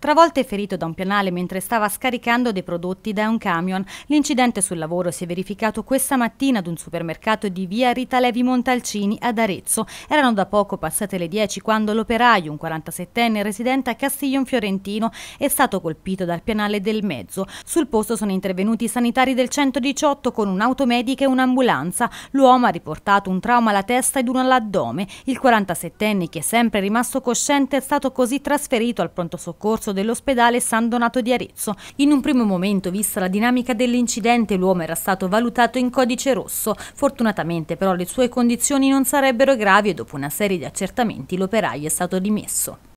Travolto e ferito da un pianale mentre stava scaricando dei prodotti da un camion, l'incidente sul lavoro si è verificato questa mattina ad un supermercato di via Rita Levi Montalcini ad Arezzo. Erano da poco passate le 10 quando l'operaio, un 47enne residente a Castiglion Fiorentino, è stato colpito dal pianale del mezzo. Sul posto sono intervenuti i sanitari del 118 con un'automedica e un'ambulanza. L'uomo ha riportato un trauma alla testa ed uno all'addome. Il 47enne, che è sempre rimasto cosciente, è stato così trasferito al pronto soccorso ingresso dell'ospedale San Donato di Arezzo. In un primo momento, vista la dinamica dell'incidente, l'uomo era stato valutato in codice rosso. Fortunatamente però le sue condizioni non sarebbero gravi e dopo una serie di accertamenti l'operaio è stato dimesso.